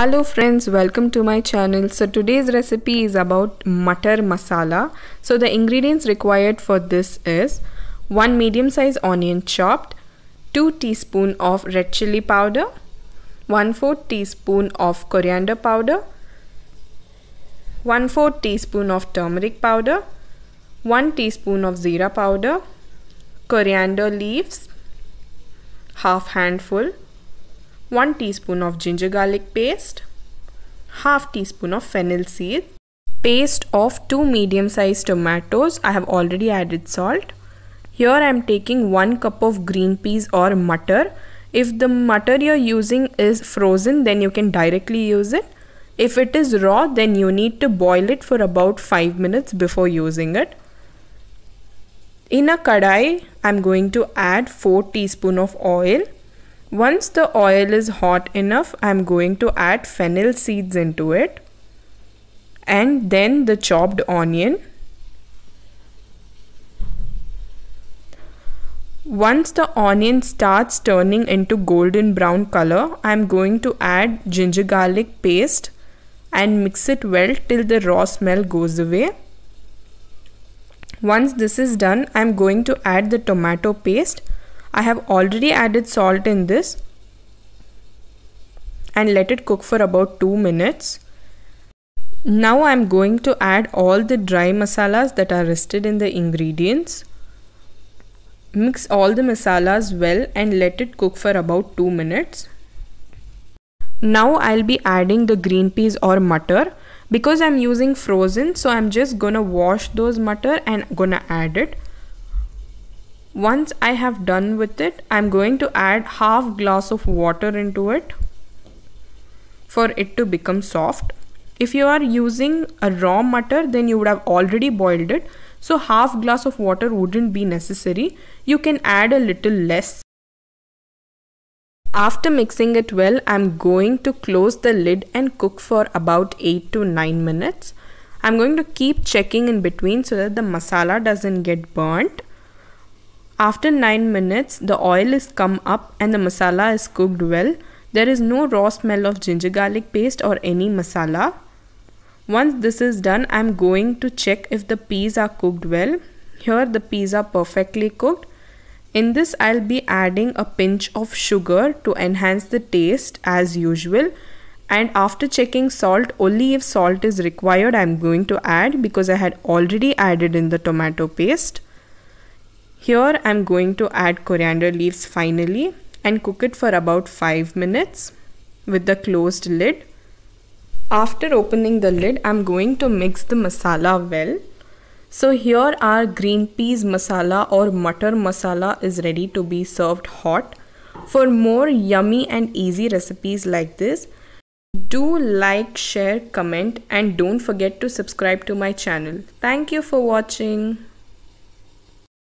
hello friends welcome to my channel so today's recipe is about mutter masala so the ingredients required for this is one medium sized onion chopped 2 teaspoon of red chili powder 1 4 teaspoon of coriander powder 1 4 teaspoon of turmeric powder 1 teaspoon of zira powder coriander leaves half handful 1 teaspoon of ginger garlic paste, half teaspoon of fennel seed, paste of 2 medium sized tomatoes. I have already added salt. Here I am taking 1 cup of green peas or mutter. If the mutter you're using is frozen then you can directly use it. If it is raw then you need to boil it for about 5 minutes before using it. In a kadai, I'm going to add 4 teaspoon of oil. Once the oil is hot enough, I'm going to add fennel seeds into it and then the chopped onion. Once the onion starts turning into golden brown color, I'm going to add ginger garlic paste and mix it well till the raw smell goes away. Once this is done, I'm going to add the tomato paste I have already added salt in this and let it cook for about 2 minutes. Now I am going to add all the dry masalas that are rested in the ingredients. Mix all the masalas well and let it cook for about 2 minutes. Now I'll be adding the green peas or mutter. Because I'm using frozen so I'm just gonna wash those mutter and gonna add it. Once I have done with it, I'm going to add half glass of water into it for it to become soft. If you are using a raw mutter, then you would have already boiled it. So half glass of water wouldn't be necessary. You can add a little less. After mixing it well, I'm going to close the lid and cook for about 8 to 9 minutes. I'm going to keep checking in between so that the masala doesn't get burnt. After 9 minutes, the oil is come up and the masala is cooked well. There is no raw smell of ginger garlic paste or any masala. Once this is done, I am going to check if the peas are cooked well. Here the peas are perfectly cooked. In this, I'll be adding a pinch of sugar to enhance the taste as usual. And after checking salt, only if salt is required, I'm going to add because I had already added in the tomato paste. Here I'm going to add coriander leaves finally and cook it for about 5 minutes with the closed lid. After opening the lid, I'm going to mix the masala well. So here our green peas masala or mutter masala is ready to be served hot. For more yummy and easy recipes like this, do like, share, comment and don't forget to subscribe to my channel. Thank you for watching.